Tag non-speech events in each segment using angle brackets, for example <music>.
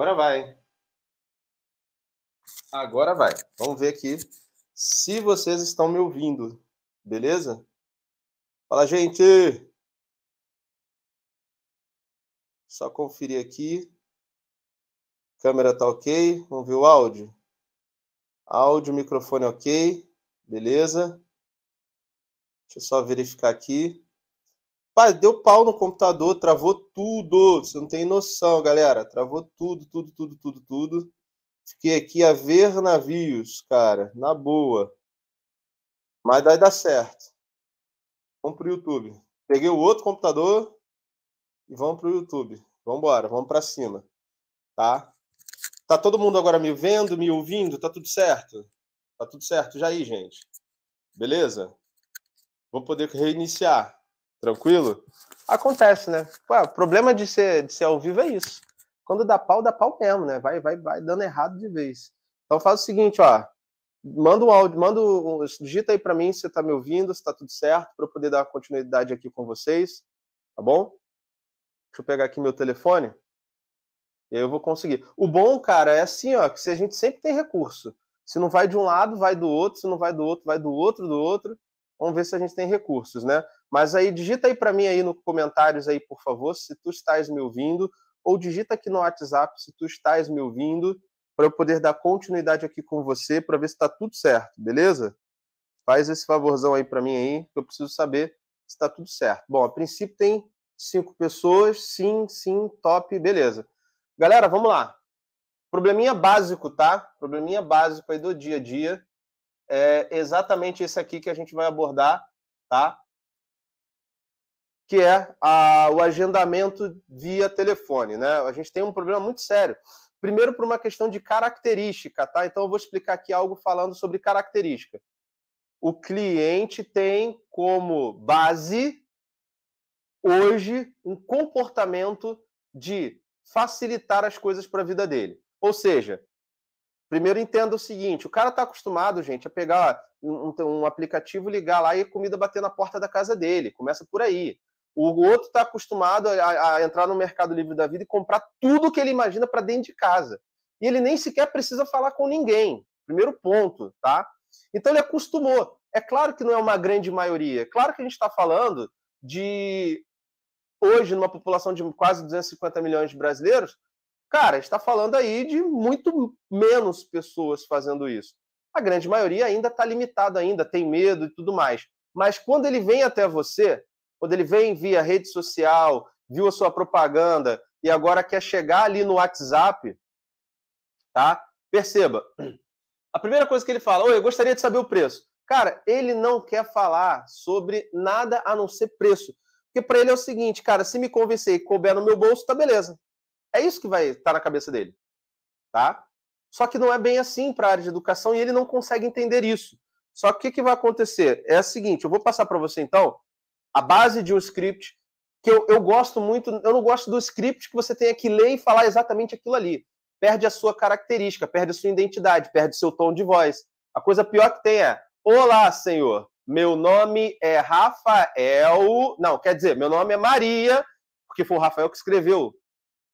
Agora vai. Agora vai. Vamos ver aqui se vocês estão me ouvindo. Beleza? Fala, gente! Só conferir aqui. Câmera tá ok. Vamos ver o áudio. Áudio, microfone ok. Beleza? Deixa eu só verificar aqui. Pai, deu pau no computador, travou tudo. Você não tem noção, galera. Travou tudo, tudo, tudo, tudo, tudo. Fiquei aqui a ver navios, cara, na boa. Mas daí dá certo. Vamos pro YouTube. Peguei o outro computador e vamos pro YouTube. Vambora, vamos para cima. Tá? Tá todo mundo agora me vendo, me ouvindo? Tá tudo certo? Tá tudo certo já aí, gente. Beleza? Vou poder reiniciar. Tranquilo? Acontece, né? Ué, o problema de ser, de ser ao vivo é isso. Quando dá pau, dá pau mesmo, né? Vai, vai, vai dando errado de vez. Então faz o seguinte, ó. Manda um áudio, manda um, digita aí para mim se tá me ouvindo, se tá tudo certo, para eu poder dar continuidade aqui com vocês, tá bom? Deixa eu pegar aqui meu telefone. E aí eu vou conseguir. O bom, cara, é assim, ó, que se a gente sempre tem recurso. Se não vai de um lado, vai do outro, se não vai do outro, vai do outro, do outro. Vamos ver se a gente tem recursos, né? Mas aí digita aí para mim aí nos comentários aí, por favor, se tu estás me ouvindo, ou digita aqui no WhatsApp se tu estás me ouvindo, para eu poder dar continuidade aqui com você para ver se está tudo certo, beleza? Faz esse favorzão aí para mim aí, que eu preciso saber se está tudo certo. Bom, a princípio tem cinco pessoas, sim, sim, top, beleza. Galera, vamos lá. Probleminha básico, tá? Probleminha básico aí do dia a dia. É exatamente esse aqui que a gente vai abordar, tá? que é a, o agendamento via telefone. Né? A gente tem um problema muito sério. Primeiro, por uma questão de característica, tá? Então, eu vou explicar aqui algo falando sobre característica. O cliente tem como base, hoje, um comportamento de facilitar as coisas para a vida dele. Ou seja, primeiro entenda o seguinte: o cara está acostumado, gente, a pegar um, um aplicativo, ligar lá e comida bater na porta da casa dele. Começa por aí. O outro está acostumado a, a, entrar no Mercado Livre da vida e comprar tudo que ele imagina para dentro de casa. E ele nem sequer precisa falar com ninguém. Primeiro ponto, tá? Então ele acostumou. É claro que não é uma grande maioria. É claro que a gente está falando de hoje, numa população de quase 250 milhões de brasileiros, cara, está falando aí de muito menos pessoas fazendo isso. A grande maioria ainda está limitada, ainda tem medo e tudo mais. Mas quando ele vem até você, quando ele vem via rede social, viu a sua propaganda e agora quer chegar ali no WhatsApp, tá? Perceba, a primeira coisa que ele fala, oi, eu gostaria de saber o preço. Cara, ele não quer falar sobre nada a não ser preço. Porque para ele é o seguinte, cara, se me convencer e couber no meu bolso, tá beleza. É isso que vai estar tá na cabeça dele, tá? Só que não é bem assim para a área de educação e ele não consegue entender isso. Só que o que, que vai acontecer? É o seguinte, eu vou passar para você então a base de um script, que eu, eu gosto muito, eu não gosto do script que você tenha que ler e falar exatamente aquilo ali. Perde a sua característica, perde a sua identidade, perde o seu tom de voz. A coisa pior que tem é: Olá, senhor, meu nome é Rafael. Não, quer dizer, meu nome é Maria, porque foi o Rafael que escreveu.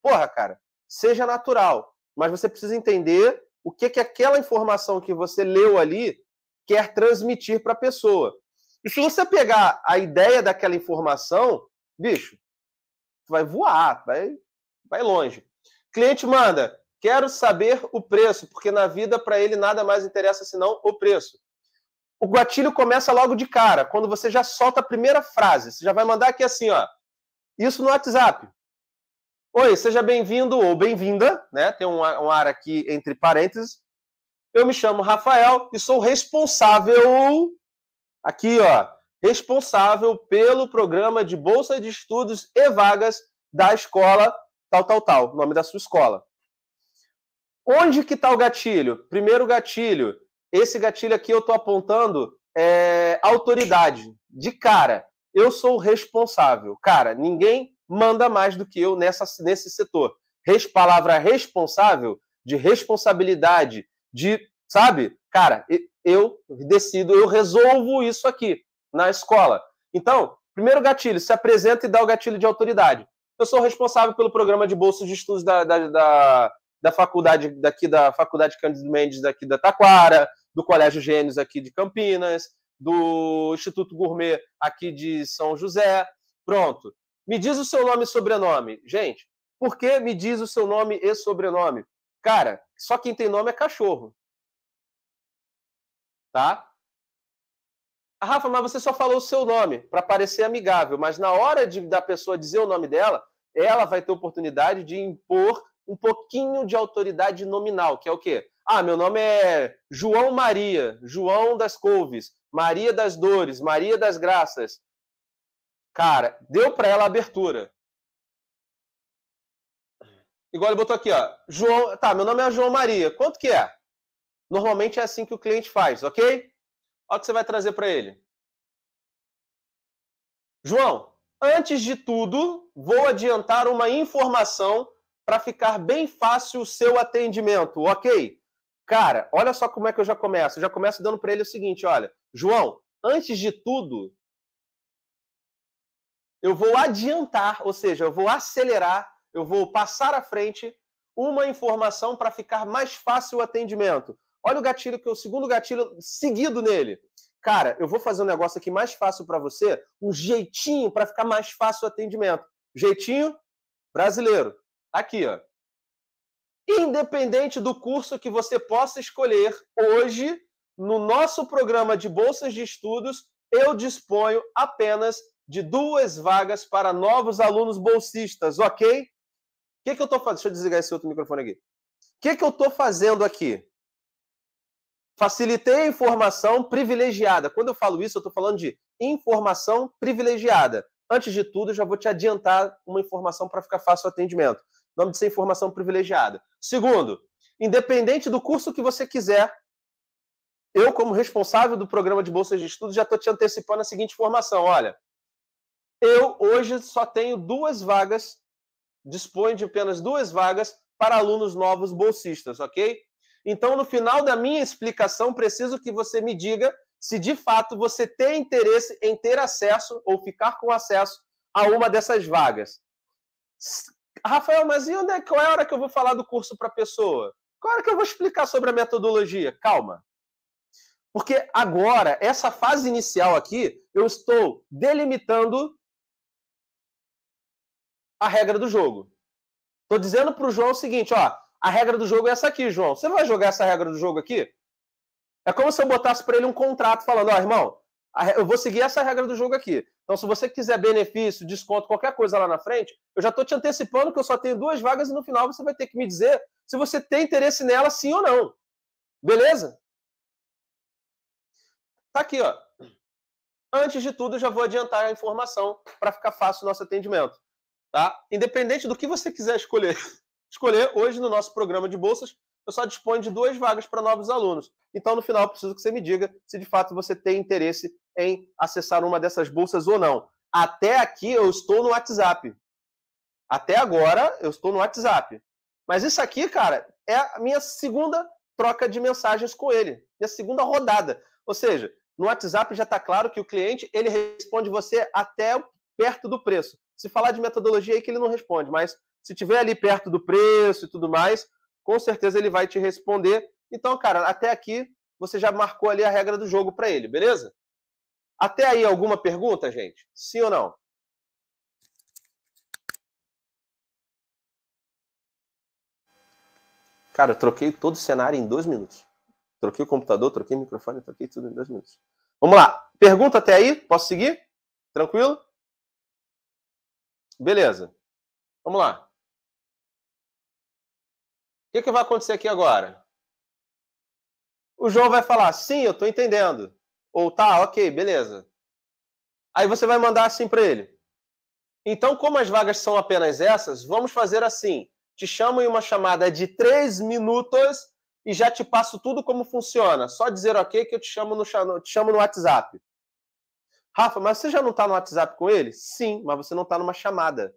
Porra, cara, seja natural, mas você precisa entender o que, que aquela informação que você leu ali quer transmitir para a pessoa. E se você pegar a ideia daquela informação, bicho, vai voar, vai, vai longe. Cliente manda, quero saber o preço, porque na vida para ele nada mais interessa senão o preço. O gatilho começa logo de cara, quando você já solta a primeira frase. Você já vai mandar aqui assim, ó. Isso no WhatsApp. Oi, seja bem-vindo ou bem-vinda, né? Tem um, um ar aqui entre parênteses. Eu me chamo Rafael e sou responsável Aqui, ó, responsável pelo programa de bolsa de estudos e vagas da escola tal, tal, tal, nome da sua escola. Onde que está o gatilho? Primeiro gatilho. Esse gatilho aqui eu estou apontando é autoridade. De cara, eu sou responsável. Cara, ninguém manda mais do que eu nessa, nesse setor. Res, palavra responsável, de responsabilidade, de, sabe? Cara, eu decido, eu resolvo isso aqui na escola. Então, primeiro gatilho, se apresenta e dá o gatilho de autoridade. Eu sou responsável pelo programa de bolsa de estudos da, da, da, da faculdade daqui da faculdade Cândido Mendes daqui da Taquara, do Colégio Gênios aqui de Campinas, do Instituto Gourmet aqui de São José. Pronto. Me diz o seu nome e sobrenome. Gente, por que me diz o seu nome e sobrenome? Cara, só quem tem nome é cachorro tá? Ah, Rafa, mas você só falou o seu nome para parecer amigável, mas na hora de, da pessoa dizer o nome dela, ela vai ter oportunidade de impor um pouquinho de autoridade nominal, que é o quê? Ah, meu nome é João Maria, João das Couves, Maria das Dores, Maria das Graças. Cara, deu para ela abertura. Igual ele botou aqui, ó. João, tá, meu nome é João Maria. Quanto que é? Normalmente é assim que o cliente faz, ok? Olha o que você vai trazer para ele. João, antes de tudo, vou adiantar uma informação para ficar bem fácil o seu atendimento, ok? Cara, olha só como é que eu já começo. Eu já começo dando para ele o seguinte, olha, João, antes de tudo, eu vou adiantar, ou seja, eu vou acelerar, eu vou passar à frente uma informação para ficar mais fácil o atendimento. Olha o gatilho que é o segundo gatilho seguido nele. Cara, eu vou fazer um negócio aqui mais fácil para você, um jeitinho para ficar mais fácil o atendimento. Jeitinho brasileiro. Aqui, ó. Independente do curso que você possa escolher hoje, no nosso programa de bolsas de estudos, eu disponho apenas de duas vagas para novos alunos bolsistas, ok? O que, que eu estou fazendo? Deixa eu desligar esse outro microfone aqui. O que, que eu estou fazendo aqui? facilitei a informação privilegiada. Quando eu falo isso, eu estou falando de informação privilegiada. Antes de tudo, já vou te adiantar uma informação para ficar fácil o atendimento. O nome disso é informação privilegiada. Segundo, independente do curso que você quiser, eu, como responsável do programa de bolsas de estudo, já estou te antecipando a seguinte informação. Olha, eu hoje só tenho duas vagas, disponho de apenas duas vagas para alunos novos bolsistas, ok? Então, no final da minha explicação, preciso que você me diga se de fato você tem interesse em ter acesso ou ficar com acesso a uma dessas vagas. Rafael, mas e onde é, qual é a hora que eu vou falar do curso para a pessoa? Qual é a hora que eu vou explicar sobre a metodologia? Calma. Porque agora, essa fase inicial aqui, eu estou delimitando a regra do jogo. Estou dizendo para o João o seguinte, ó, a regra do jogo é essa aqui, João. Você não vai jogar essa regra do jogo aqui? É como se eu botasse para ele um contrato falando, ó, oh, irmão, eu vou seguir essa regra do jogo aqui. Então, se você quiser benefício, desconto, qualquer coisa lá na frente, eu já estou te antecipando que eu só tenho duas vagas e no final você vai ter que me dizer se você tem interesse nela, sim ou não. Beleza? Tá aqui, ó. Antes de tudo, eu já vou adiantar a informação para ficar fácil o nosso atendimento. Tá? Independente do que você quiser escolher, escolher. Hoje, no nosso programa de bolsas, eu só disponho de duas vagas para novos alunos. Então, no final, preciso que você me diga se de fato você tem interesse em acessar uma dessas bolsas ou não. Até aqui eu estou no WhatsApp. Até agora eu estou no WhatsApp. Mas isso aqui, cara, é a minha segunda troca de mensagens com ele, minha segunda rodada. Ou seja, no WhatsApp já está claro que o cliente ele responde você até perto do preço. Se falar de metodologia aí é que ele não responde, mas se tiver ali perto do preço e tudo mais, com certeza ele vai te responder. Então, cara, até aqui você já marcou ali a regra do jogo para ele, beleza? Até aí alguma pergunta, gente? Sim ou não? Cara, eu troquei todo o cenário em dois minutos. Troquei o computador, troquei o microfone, troquei tudo em dois minutos. Vamos lá. Pergunta até aí? Posso seguir? Tranquilo? Beleza. Vamos lá que, que vai acontecer aqui agora? O João vai falar, sim, eu estou entendendo. Ou tá, ok, beleza. Aí você vai mandar assim para ele. Então, como as vagas são apenas essas, vamos fazer assim. Te chamo em uma chamada de três minutos e já te passo tudo como funciona. Só dizer ok que eu te chamo no, te chamo no WhatsApp. Rafa, mas você já não está no WhatsApp com ele? Sim, mas você não está numa chamada.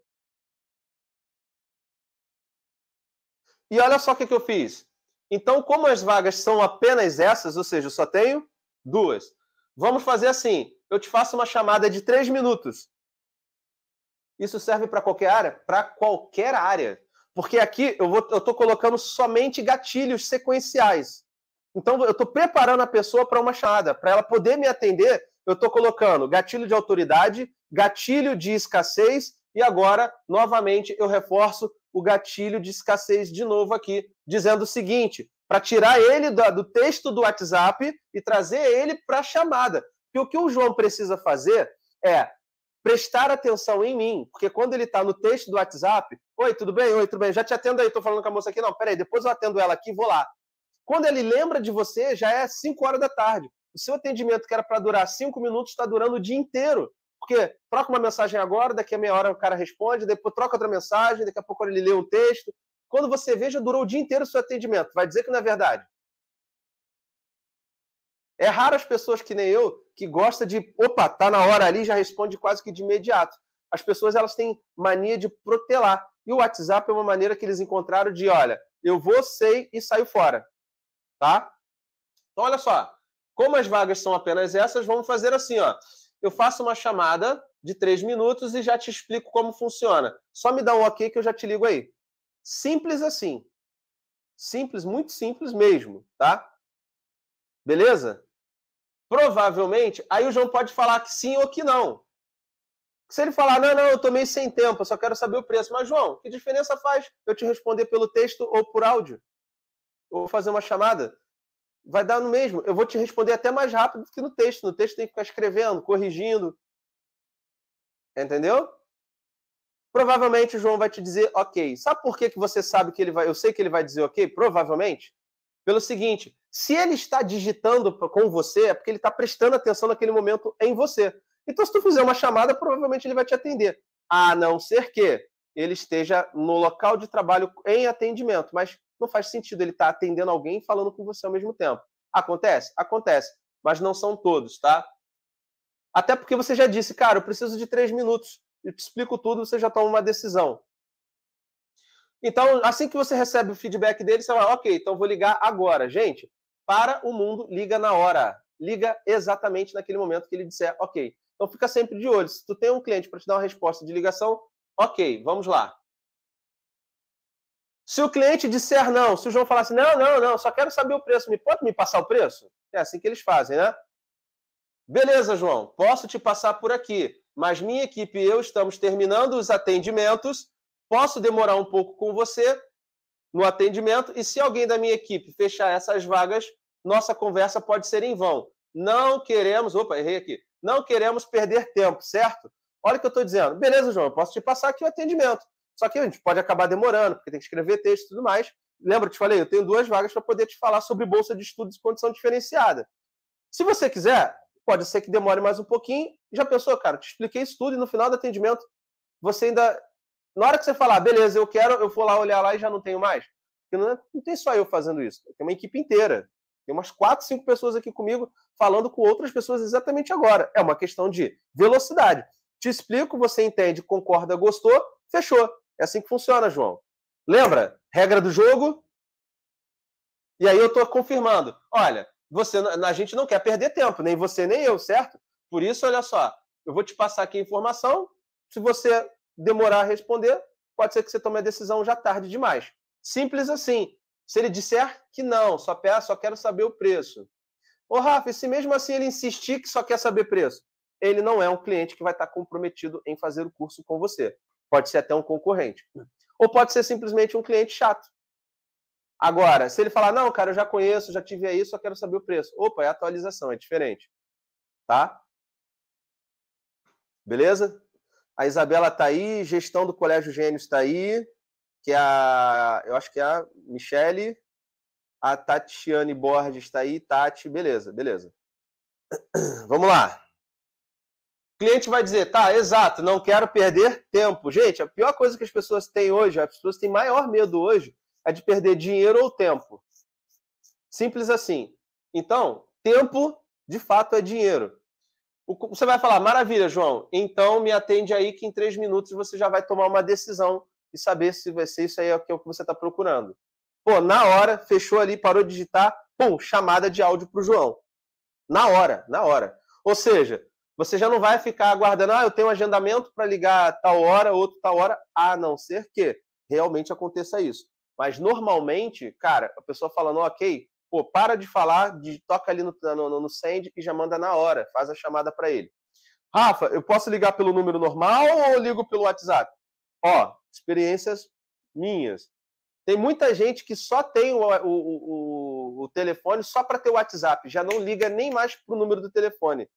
E olha só o que, que eu fiz. Então, como as vagas são apenas essas, ou seja, eu só tenho duas, vamos fazer assim: eu te faço uma chamada de três minutos. Isso serve para qualquer área? Para qualquer área. Porque aqui eu estou colocando somente gatilhos sequenciais. Então, eu estou preparando a pessoa para uma chamada. Para ela poder me atender, eu estou colocando gatilho de autoridade, gatilho de escassez, e agora, novamente, eu reforço o gatilho de escassez de novo aqui, dizendo o seguinte: para tirar ele do, do texto do WhatsApp e trazer ele para a chamada. Porque o que o João precisa fazer é prestar atenção em mim, porque quando ele está no texto do WhatsApp, oi, tudo bem? Oi, tudo bem? Já te atendo aí, estou falando com a moça aqui. Não, peraí, depois eu atendo ela aqui vou lá. Quando ele lembra de você, já é 5 horas da tarde. O seu atendimento, que era para durar 5 minutos, está durando o dia inteiro. Porque troca uma mensagem agora, daqui a meia hora o cara responde, depois troca outra mensagem, daqui a pouco ele lê um texto. Quando você vê, já durou o dia inteiro o seu atendimento. Vai dizer que não é verdade. É raro as pessoas que nem eu, que gosta de, opa, tá na hora ali, já responde quase que de imediato. As pessoas elas têm mania de protelar. E o WhatsApp é uma maneira que eles encontraram de, olha, eu vou, sei e saio fora. Tá? Então, olha só. Como as vagas são apenas essas, vamos fazer assim, ó eu faço uma chamada de três minutos e já te explico como funciona. Só me dá um ok que eu já te ligo aí. Simples assim. Simples, muito simples mesmo, tá? Beleza? Provavelmente, aí o João pode falar que sim ou que não. Se ele falar, não, não, eu tomei sem tempo, eu só quero saber o preço. Mas, João, que diferença faz eu te responder pelo texto ou por áudio? Ou fazer uma chamada? vai dar no mesmo. Eu vou te responder até mais rápido do que no texto. No texto tem que ficar escrevendo, corrigindo. Entendeu? Provavelmente o João vai te dizer ok. Sabe por que, que você sabe que ele vai. Eu sei que ele vai dizer ok? Provavelmente. Pelo seguinte: se ele está digitando com você, é porque ele está prestando atenção naquele momento em você. Então, se tu fizer uma chamada, provavelmente ele vai te atender. A não ser que ele esteja no local de trabalho em atendimento. Mas não faz sentido ele estar tá atendendo alguém e falando com você ao mesmo tempo. Acontece? Acontece. Mas não são todos, tá? Até porque você já disse, cara, eu preciso de três minutos. Eu te explico tudo, você já toma uma decisão. Então, assim que você recebe o feedback dele, você vai, ok, então vou ligar agora. Gente, para o mundo, liga na hora. Liga exatamente naquele momento que ele disser, ok. Então, fica sempre de olho. Se tu tem um cliente para te dar uma resposta de ligação, ok, vamos lá. Se o cliente disser não, se o João falasse assim, não, não, não, só quero saber o preço, me pode me passar o preço? É assim que eles fazem, né? Beleza, João, posso te passar por aqui, mas minha equipe e eu estamos terminando os atendimentos, posso demorar um pouco com você no atendimento e se alguém da minha equipe fechar essas vagas, nossa conversa pode ser em vão. Não queremos, opa, errei aqui. Não queremos perder tempo, certo? Olha o que eu estou dizendo. Beleza, João, eu posso te passar aqui o atendimento. Só que a gente pode acabar demorando, porque tem que escrever texto e tudo mais. Lembra, eu te falei, eu tenho duas vagas para poder te falar sobre bolsa de estudos e condição diferenciada. Se você quiser, pode ser que demore mais um pouquinho. Já pensou, cara, te expliquei isso tudo e no final do atendimento você ainda. Na hora que você falar, beleza, eu quero, eu vou lá olhar lá e já não tenho mais. Porque não, é, não tem só eu fazendo isso, tem uma equipe inteira. Tem umas quatro, cinco pessoas aqui comigo falando com outras pessoas exatamente agora. É uma questão de velocidade. Te explico, você entende, concorda, gostou, fechou. É assim que funciona, João. Lembra? Regra do jogo. E aí eu estou confirmando. Olha, você, a gente não quer perder tempo, nem você nem eu, certo? Por isso, olha só, eu vou te passar aqui a informação. Se você demorar a responder, pode ser que você tome a decisão já tarde demais. Simples assim. Se ele disser que não, só, peço, só quero saber o preço. Ô, Rafa, e se mesmo assim ele insistir que só quer saber preço, ele não é um cliente que vai estar comprometido em fazer o curso com você. Pode ser até um concorrente. Ou pode ser simplesmente um cliente chato. Agora, se ele falar, não, cara, eu já conheço, já tive aí, só quero saber o preço. Opa, é atualização, é diferente. Tá? Beleza? A Isabela tá aí, gestão do Colégio Gênios está aí, que é a, eu acho que é a Michele, a Tatiane Borges está aí, Tati, beleza, beleza. <clears throat> Vamos lá cliente vai dizer, tá, exato, não quero perder tempo. Gente, a pior coisa que as pessoas têm hoje, as pessoas têm maior medo hoje, é de perder dinheiro ou tempo. Simples assim. Então, tempo de fato é dinheiro. Você vai falar, maravilha, João, então me atende aí que em três minutos você já vai tomar uma decisão e saber se vai ser isso aí é o que é você está procurando. Pô, na hora, fechou ali, parou de digitar, pum, chamada de áudio para o João. Na hora, na hora. Ou seja, você já não vai ficar aguardando, ah, eu tenho um agendamento para ligar tal hora, outro tal hora, a não ser que realmente aconteça isso. Mas normalmente, cara, a pessoa falando, ok, pô, para de falar, de, toca ali no, no, no send e já manda na hora, faz a chamada para ele. Rafa, eu posso ligar pelo número normal ou ligo pelo WhatsApp? Ó, experiências minhas. Tem muita gente que só tem o, o, o, o telefone só para ter o WhatsApp, já não liga nem mais para o número do telefone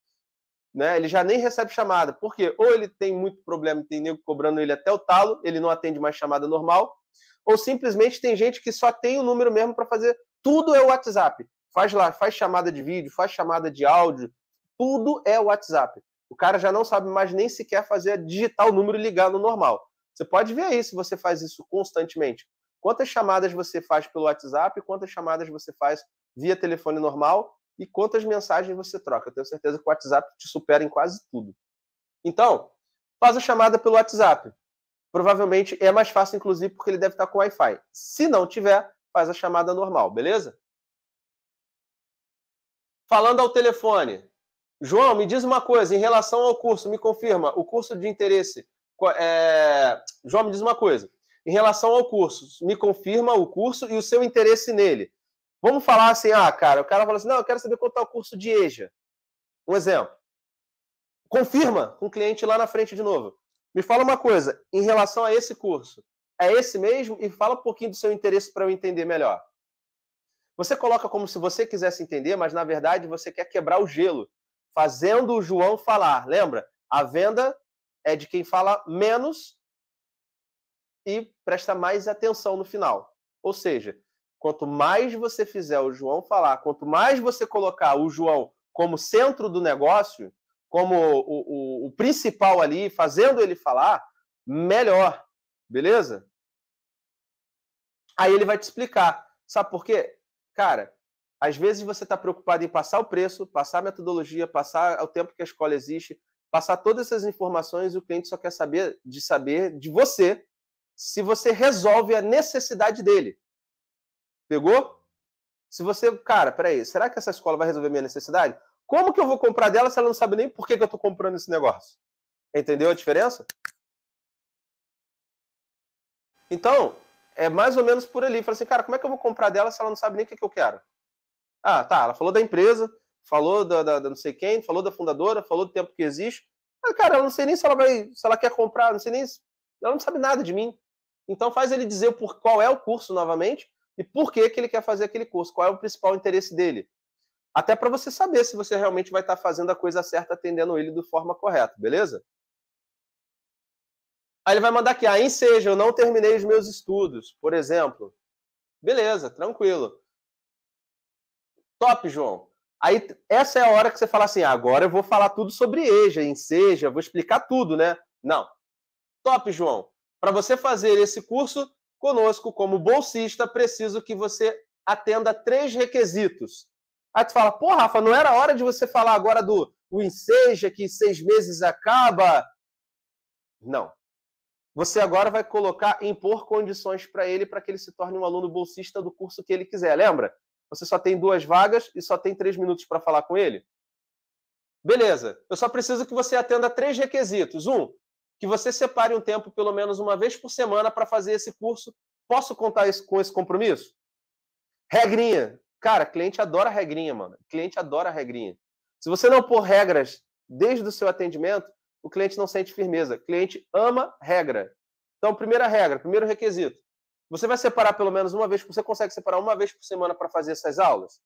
né? Ele já nem recebe chamada, porque ou ele tem muito problema, tem nego cobrando ele até o talo, ele não atende mais chamada normal, ou simplesmente tem gente que só tem o número mesmo para fazer tudo é o WhatsApp. Faz lá, faz chamada de vídeo, faz chamada de áudio, tudo é o WhatsApp. O cara já não sabe mais nem sequer fazer digitar o número e ligar no normal. Você pode ver aí se você faz isso constantemente. Quantas chamadas você faz pelo WhatsApp, quantas chamadas você faz via telefone normal e quantas mensagens você troca. Eu tenho certeza que o WhatsApp te supera em quase tudo. Então, faz a chamada pelo WhatsApp. Provavelmente é mais fácil, inclusive, porque ele deve estar com Wi-Fi. Se não tiver, faz a chamada normal, beleza? Falando ao telefone. João, me diz uma coisa, em relação ao curso, me confirma, o curso de interesse. É... João, me diz uma coisa. Em relação ao curso, me confirma o curso e o seu interesse nele. Vamos falar assim, ah, cara, o cara fala assim, não, eu quero saber quanto é o curso de EJA. Um exemplo. Confirma com o cliente lá na frente de novo. Me fala uma coisa, em relação a esse curso, é esse mesmo? E fala um pouquinho do seu interesse para eu entender melhor. Você coloca como se você quisesse entender, mas na verdade você quer quebrar o gelo, fazendo o João falar. Lembra? A venda é de quem fala menos e presta mais atenção no final. Ou seja, Quanto mais você fizer o João falar, quanto mais você colocar o João como centro do negócio, como o, o, o principal ali, fazendo ele falar, melhor. Beleza? Aí ele vai te explicar. Sabe por quê? Cara, às vezes você está preocupado em passar o preço, passar a metodologia, passar o tempo que a escola existe, passar todas essas informações e o cliente só quer saber de saber de você se você resolve a necessidade dele. Pegou? Se você, cara, peraí, será que essa escola vai resolver minha necessidade? Como que eu vou comprar dela se ela não sabe nem por que, que eu estou comprando esse negócio? Entendeu a diferença? Então, é mais ou menos por ali. Fala assim, cara, como é que eu vou comprar dela se ela não sabe nem o que, que eu quero? Ah, tá, ela falou da empresa, falou da, da, da, não sei quem, falou da fundadora, falou do tempo que existe. Mas, cara, ela não sei nem se ela vai, se ela quer comprar, não sei nem, ela não sabe nada de mim. Então faz ele dizer por qual é o curso novamente e por que, que ele quer fazer aquele curso, qual é o principal interesse dele. Até para você saber se você realmente vai estar tá fazendo a coisa certa, atendendo ele de forma correta, beleza? Aí ele vai mandar aqui, aí ah, seja, eu não terminei os meus estudos, por exemplo. Beleza, tranquilo. Top, João. Aí essa é a hora que você fala assim, ah, agora eu vou falar tudo sobre EJA, enseja, vou explicar tudo, né? Não. Top, João. Para você fazer esse curso, Conosco, como bolsista, preciso que você atenda três requisitos. Aí tu fala, pô, Rafa, não era hora de você falar agora do o enseja que seis meses acaba? Não. Você agora vai colocar, impor condições para ele para que ele se torne um aluno bolsista do curso que ele quiser. Lembra? Você só tem duas vagas e só tem três minutos para falar com ele. Beleza. Eu só preciso que você atenda três requisitos. Um, que você separe um tempo, pelo menos uma vez por semana, para fazer esse curso. Posso contar isso, com esse compromisso? Regrinha. Cara, cliente adora regrinha, mano. Cliente adora regrinha. Se você não pôr regras desde o seu atendimento, o cliente não sente firmeza. O cliente ama regra. Então, primeira regra, primeiro requisito. Você vai separar pelo menos uma vez, você consegue separar uma vez por semana para fazer essas aulas?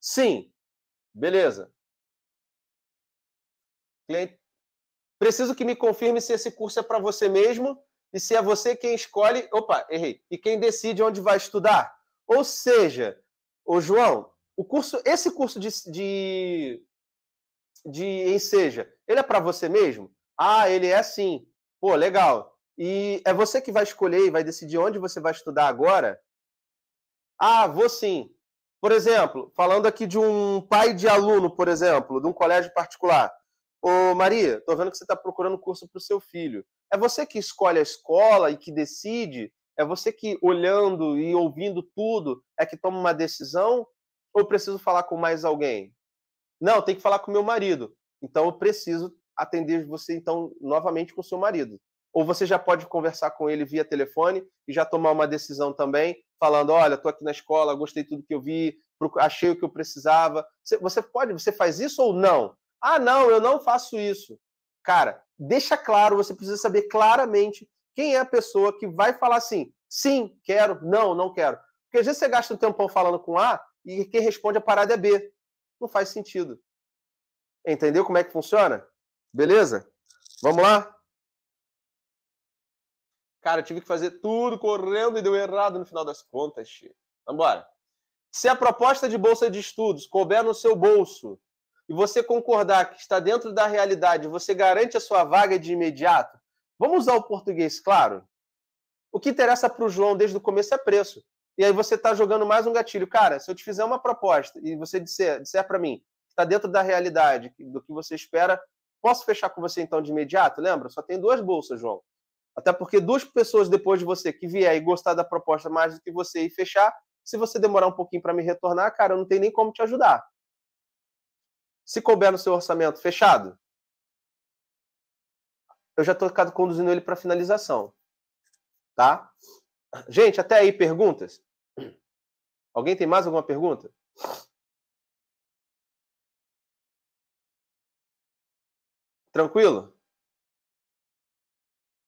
Sim. Beleza. Cliente, Preciso que me confirme se esse curso é para você mesmo e se é você quem escolhe. Opa, errei. E quem decide onde vai estudar. Ou seja, o João, o curso, esse curso de, de, de enseja, ele é para você mesmo? Ah, ele é sim. Pô, legal. E é você que vai escolher e vai decidir onde você vai estudar agora? Ah, vou sim. Por exemplo, falando aqui de um pai de aluno, por exemplo, de um colégio particular. Ô Maria, tô vendo que você está procurando curso para o seu filho. É você que escolhe a escola e que decide? É você que, olhando e ouvindo tudo, é que toma uma decisão? Ou preciso falar com mais alguém? Não, tem que falar com meu marido. Então eu preciso atender você, então, novamente com seu marido. Ou você já pode conversar com ele via telefone e já tomar uma decisão também, falando: olha, estou aqui na escola, gostei tudo que eu vi, achei o que eu precisava. Você pode, você faz isso ou não? Ah, não, eu não faço isso. Cara, deixa claro, você precisa saber claramente quem é a pessoa que vai falar assim: sim, quero, não, não quero. Porque às vezes você gasta um tempão falando com A e quem responde a parada é B. Não faz sentido. Entendeu como é que funciona? Beleza? Vamos lá? Cara, eu tive que fazer tudo correndo e deu errado no final das contas. Vamos embora. Se a proposta de bolsa de estudos couber no seu bolso e você concordar que está dentro da realidade, você garante a sua vaga de imediato? Vamos usar o português, claro. O que interessa para o João desde o começo é preço. E aí você está jogando mais um gatilho. Cara, se eu te fizer uma proposta e você disser, disser para mim está dentro da realidade, do que você espera, posso fechar com você então de imediato? Lembra? Só tem duas bolsas, João. Até porque duas pessoas depois de você que vier e gostar da proposta mais do que você e fechar, se você demorar um pouquinho para me retornar, cara, eu não tenho nem como te ajudar se couber no seu orçamento, fechado. Eu já estou conduzindo ele para finalização. Tá? Gente, até aí perguntas? Alguém tem mais alguma pergunta? Tranquilo?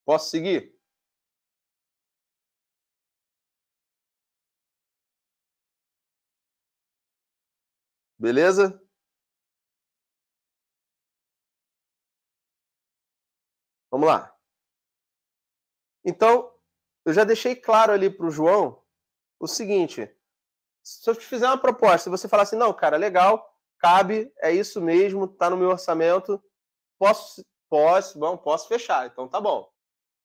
Posso seguir? Beleza? Vamos lá. Então, eu já deixei claro ali para o João o seguinte: se eu te fizer uma proposta se você falar assim, não, cara, legal, cabe, é isso mesmo, tá no meu orçamento, posso, posso, bom, posso fechar, então tá bom,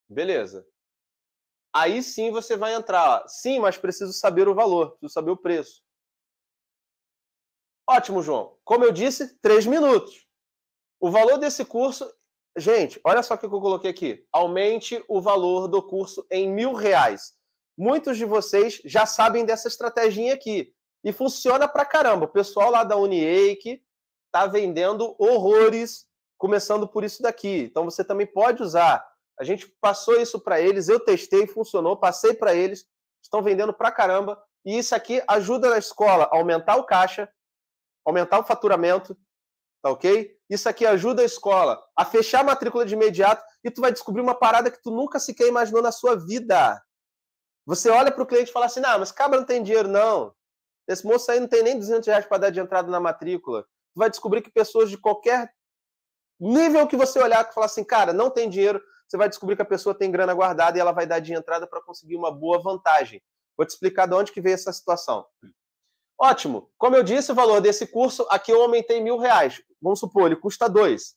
beleza. Aí sim você vai entrar, ó, sim, mas preciso saber o valor, preciso saber o preço. Ótimo, João. Como eu disse, três minutos. O valor desse curso Gente, olha só o que eu coloquei aqui. Aumente o valor do curso em mil reais. Muitos de vocês já sabem dessa estratégia aqui. E funciona pra caramba. O pessoal lá da Uniake tá vendendo horrores, começando por isso daqui. Então você também pode usar. A gente passou isso para eles, eu testei, funcionou, passei para eles, estão vendendo pra caramba. E isso aqui ajuda a escola a aumentar o caixa, aumentar o faturamento tá ok? Isso aqui ajuda a escola a fechar a matrícula de imediato e tu vai descobrir uma parada que tu nunca sequer imaginou na sua vida. Você olha para o cliente e fala assim, não, mas cabra não tem dinheiro não. Esse moço aí não tem nem 200 reais para dar de entrada na matrícula. Tu vai descobrir que pessoas de qualquer nível que você olhar que falar assim, cara, não tem dinheiro, você vai descobrir que a pessoa tem grana guardada e ela vai dar de entrada para conseguir uma boa vantagem. Vou te explicar de onde que veio essa situação. Ótimo. Como eu disse, o valor desse curso, aqui eu aumentei mil reais. Vamos supor, ele custa dois.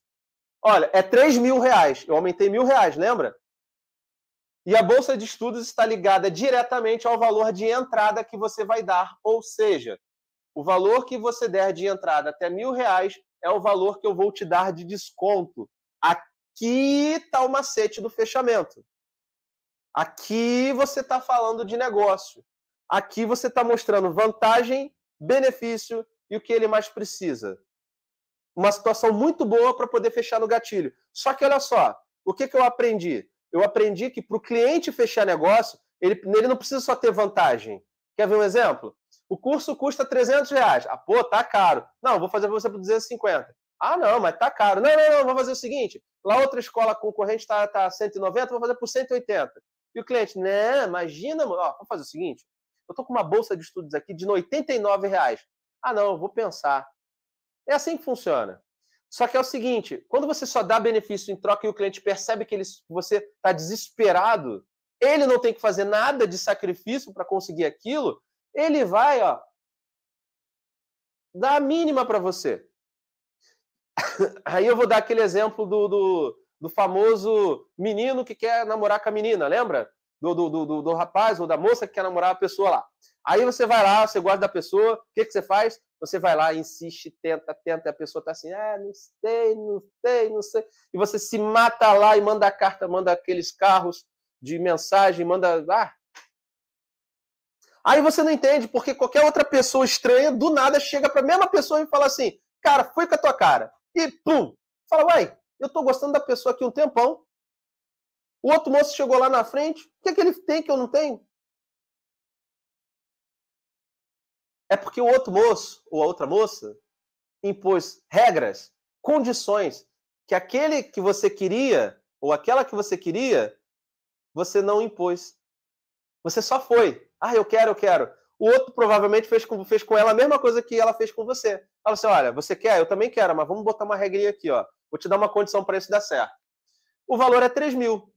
Olha, é três mil reais. Eu aumentei mil reais, lembra? E a bolsa de estudos está ligada diretamente ao valor de entrada que você vai dar, ou seja, o valor que você der de entrada até mil reais é o valor que eu vou te dar de desconto. Aqui está o macete do fechamento. Aqui você está falando de negócio. Aqui você está mostrando vantagem, benefício e o que ele mais precisa. Uma situação muito boa para poder fechar no gatilho. Só que olha só, o que, que eu aprendi? Eu aprendi que para o cliente fechar negócio, ele, ele não precisa só ter vantagem. Quer ver um exemplo? O curso custa 300 reais. Ah, pô, tá caro. Não, vou fazer para você por 250. Ah, não, mas tá caro. Não, não, não, vou fazer o seguinte. Lá outra escola concorrente está tá 190, tá vou fazer por 180. E o cliente, né, imagina, ó, fazer o seguinte. Eu estou com uma bolsa de estudos aqui de 89 reais. Ah, não, vou pensar. É assim que funciona. Só que é o seguinte: quando você só dá benefício em troca e o cliente percebe que ele, você está desesperado, ele não tem que fazer nada de sacrifício para conseguir aquilo, ele vai, ó, dar a mínima para você. <laughs> Aí eu vou dar aquele exemplo do, do, do famoso menino que quer namorar com a menina, lembra? do, do, do, do, rapaz ou da moça que quer namorar a pessoa lá. Aí você vai lá, você gosta da pessoa, o que, que você faz? Você vai lá, insiste, tenta, tenta, e a pessoa tá assim, ah, não sei, não sei, não sei. E você se mata lá e manda a carta, manda aqueles carros de mensagem, manda. Ah. Aí você não entende, porque qualquer outra pessoa estranha, do nada, chega para a mesma pessoa e fala assim, cara, foi com a tua cara. E pum! Fala, uai, eu tô gostando da pessoa aqui um tempão, o outro moço chegou lá na frente. O que é que ele tem que eu não tenho? É porque o outro moço ou a outra moça impôs regras, condições que aquele que você queria ou aquela que você queria, você não impôs. Você só foi. Ah, eu quero, eu quero. O outro provavelmente fez com, fez com ela a mesma coisa que ela fez com você. Fala assim: olha, você quer? Eu também quero, mas vamos botar uma regrinha aqui, ó. Vou te dar uma condição para isso dar certo. O valor é 3 mil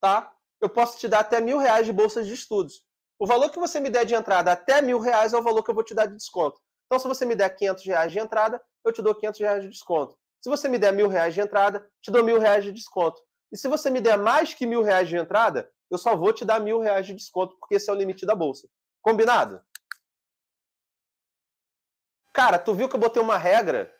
tá? Eu posso te dar até mil reais de bolsas de estudos. O valor que você me der de entrada até mil reais é o valor que eu vou te dar de desconto. Então, se você me der 500 reais de entrada, eu te dou 500 reais de desconto. Se você me der mil reais de entrada, te dou mil reais de desconto. E se você me der mais que mil reais de entrada, eu só vou te dar mil reais de desconto, porque esse é o limite da bolsa. Combinado? Cara, tu viu que eu botei uma regra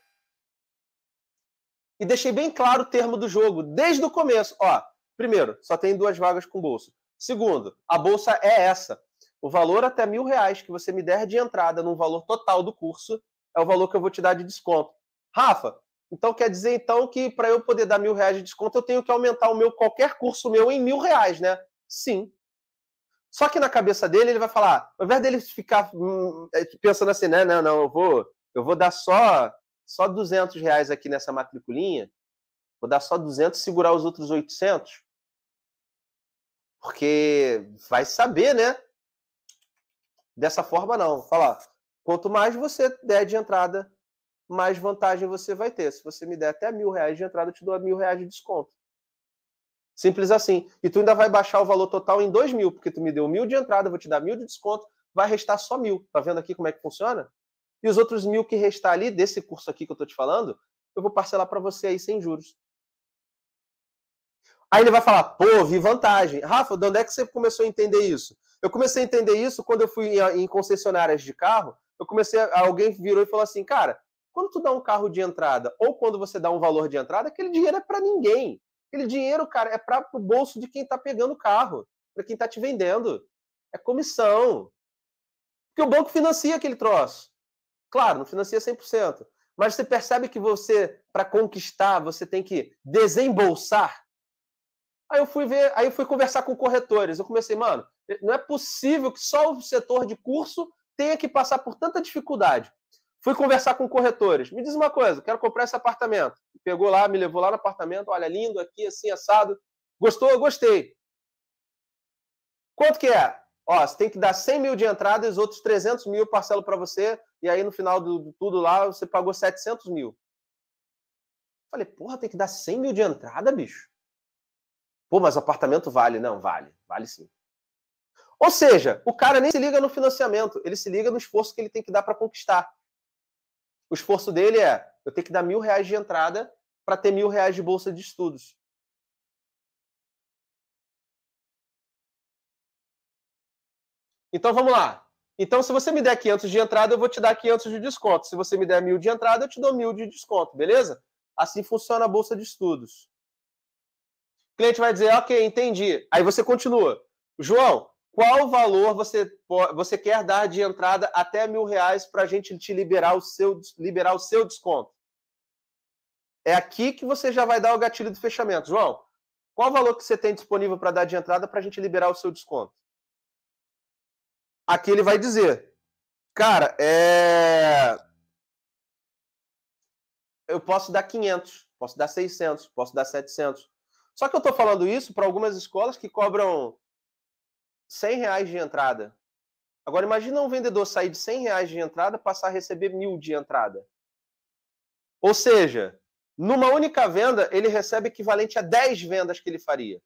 e deixei bem claro o termo do jogo desde o começo. Ó, Primeiro, só tem duas vagas com bolsa. Segundo, a bolsa é essa. O valor até mil reais que você me der de entrada no valor total do curso é o valor que eu vou te dar de desconto. Rafa, então quer dizer então que para eu poder dar mil reais de desconto eu tenho que aumentar o meu qualquer curso meu em mil reais, né? Sim. Só que na cabeça dele ele vai falar, ao invés dele ficar hum, é, pensando assim, né, não, não, eu vou, eu vou dar só só 200 reais aqui nessa matriculinha, vou dar só 200, segurar os outros 800. Porque vai saber, né? Dessa forma, não. Falar, quanto mais você der de entrada, mais vantagem você vai ter. Se você me der até mil reais de entrada, eu te dou mil reais de desconto. Simples assim. E tu ainda vai baixar o valor total em dois mil, porque tu me deu mil de entrada, vou te dar mil de desconto, vai restar só mil. Tá vendo aqui como é que funciona? E os outros mil que restar ali, desse curso aqui que eu tô te falando, eu vou parcelar para você aí sem juros. Aí ele vai falar, pô, vi vantagem. Rafa, de onde é que você começou a entender isso? Eu comecei a entender isso quando eu fui em concessionárias de carro. Eu comecei, a, alguém virou e falou assim, cara, quando tu dá um carro de entrada ou quando você dá um valor de entrada, aquele dinheiro é para ninguém. Aquele dinheiro, cara, é para o bolso de quem está pegando o carro, para quem está te vendendo. É comissão. Porque o banco financia aquele troço. Claro, não financia 100%. Mas você percebe que você, para conquistar, você tem que desembolsar Aí eu fui ver, aí eu fui conversar com corretores. Eu comecei, mano, não é possível que só o setor de curso tenha que passar por tanta dificuldade. Fui conversar com corretores. Me diz uma coisa, quero comprar esse apartamento. Pegou lá, me levou lá no apartamento, olha, lindo aqui, assim, assado. Gostou? Eu gostei. Quanto que é? Ó, você tem que dar 100 mil de entrada e os outros 300 mil parcelo para você. E aí, no final de tudo lá, você pagou 700 mil. Falei, porra, tem que dar 100 mil de entrada, bicho? Pô, mas apartamento vale. Não, vale. Vale sim. Ou seja, o cara nem se liga no financiamento, ele se liga no esforço que ele tem que dar para conquistar. O esforço dele é: eu tenho que dar mil reais de entrada para ter mil reais de bolsa de estudos. Então vamos lá. Então, se você me der 500 de entrada, eu vou te dar 500 de desconto. Se você me der mil de entrada, eu te dou mil de desconto, beleza? Assim funciona a bolsa de estudos. O cliente vai dizer, ok, entendi. Aí você continua. João, qual valor você, você quer dar de entrada até mil reais para a gente te liberar o, seu, liberar o seu desconto? É aqui que você já vai dar o gatilho do fechamento. João, qual valor que você tem disponível para dar de entrada para a gente liberar o seu desconto? Aqui ele vai dizer, cara, é... eu posso dar 500, posso dar 600, posso dar 700, só que eu estou falando isso para algumas escolas que cobram 100 reais de entrada. Agora, imagina um vendedor sair de 100 reais de entrada passar a receber mil de entrada. Ou seja, numa única venda, ele recebe equivalente a 10 vendas que ele faria